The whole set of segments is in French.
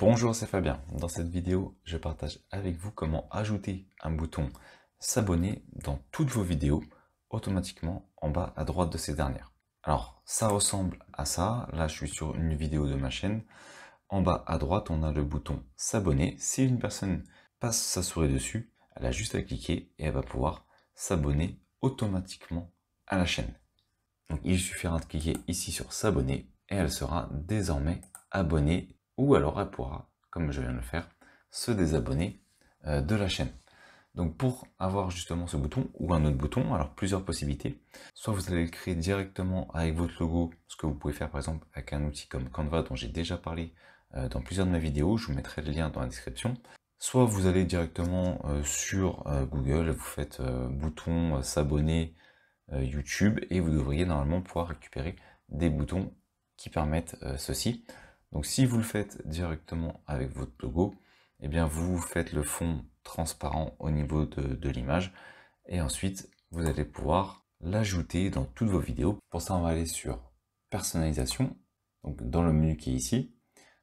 Bonjour, c'est Fabien. Dans cette vidéo, je partage avec vous comment ajouter un bouton s'abonner dans toutes vos vidéos automatiquement en bas à droite de ces dernières. Alors, ça ressemble à ça. Là, je suis sur une vidéo de ma chaîne. En bas à droite, on a le bouton s'abonner. Si une personne passe sa souris dessus, elle a juste à cliquer et elle va pouvoir s'abonner automatiquement à la chaîne. Donc, il suffira de cliquer ici sur s'abonner et elle sera désormais abonnée ou alors elle pourra, comme je viens de le faire, se désabonner euh, de la chaîne. Donc pour avoir justement ce bouton ou un autre bouton, alors plusieurs possibilités. Soit vous allez le créer directement avec votre logo, ce que vous pouvez faire par exemple avec un outil comme Canva dont j'ai déjà parlé euh, dans plusieurs de mes vidéos, je vous mettrai le lien dans la description. Soit vous allez directement euh, sur Google, vous faites bouton s'abonner YouTube et vous devriez normalement pouvoir récupérer des boutons qui permettent ceci. Donc si vous le faites directement avec votre logo, eh bien vous faites le fond transparent au niveau de, l'image et ensuite vous allez pouvoir l'ajouter dans toutes vos vidéos. Pour ça, on va aller sur personnalisation, donc dans le menu qui est ici.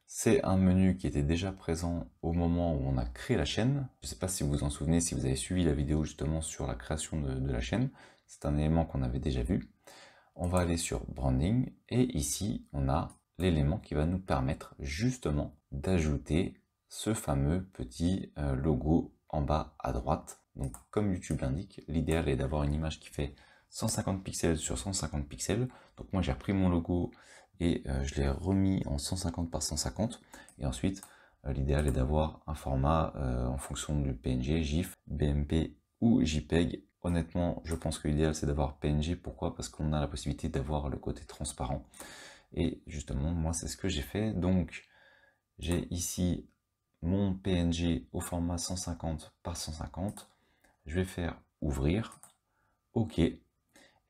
C'est un menu qui était déjà présent au moment où on a créé la chaîne. Je ne sais pas si vous vous en souvenez, si vous avez suivi la vidéo justement sur la création de, de la chaîne. C'est un élément qu'on avait déjà vu. On va aller sur branding et ici on a l'élément qui va nous permettre justement d'ajouter ce fameux petit euh, logo en bas à droite. Donc comme YouTube l'indique, l'idéal est d'avoir une image qui fait 150 pixels sur 150 pixels. Donc moi j'ai repris mon logo et euh, je l'ai remis en 150 par 150. Et ensuite, euh, l'idéal est d'avoir un format en fonction du PNG, GIF, BMP ou JPEG. Honnêtement, je pense que l'idéal c'est d'avoir PNG. Pourquoi Parce qu'on a la possibilité d'avoir le côté transparent et justement, moi, c'est ce que j'ai fait. Donc, j'ai ici mon PNG au format 150 par 150. Je vais faire ouvrir, OK. Et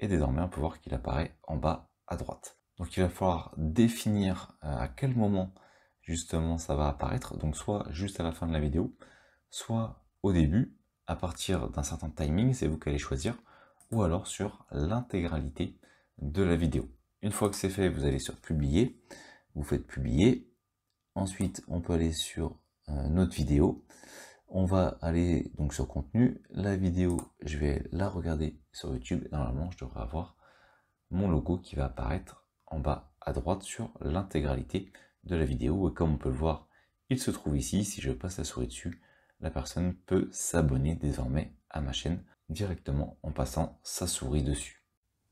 désormais, on peut voir qu'il apparaît en bas à droite. Donc, il va falloir définir euh, à quel moment justement ça va apparaître. Donc, soit juste à la fin de la vidéo, soit au début, à partir d'un certain timing, c'est vous qui allez choisir, ou alors sur l'intégralité de la vidéo. Une fois que c'est fait, vous allez sur publier, vous faites publier. Ensuite, on peut aller sur euh, notre vidéo. On va aller donc sur contenu. La vidéo, je vais la regarder sur YouTube. Normalement, je devrais avoir mon logo qui va apparaître en bas à droite sur l'intégralité de la vidéo. Et comme on peut le voir, il se trouve ici. Si je passe la souris dessus, la personne peut s'abonner désormais à ma chaîne directement en passant sa souris dessus.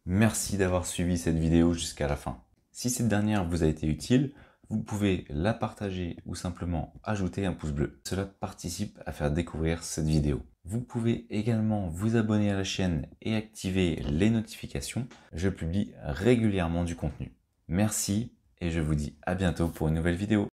Merci d'avoir suivi cette vidéo jusqu'à la fin. Si cette dernière vous a été utile, vous pouvez la partager ou simplement ajouter un pouce bleu. Cela participe à faire découvrir cette vidéo. Vous pouvez également vous abonner à la chaîne et activer les notifications. Je publie régulièrement du contenu. Merci et je vous dis à bientôt pour une nouvelle vidéo.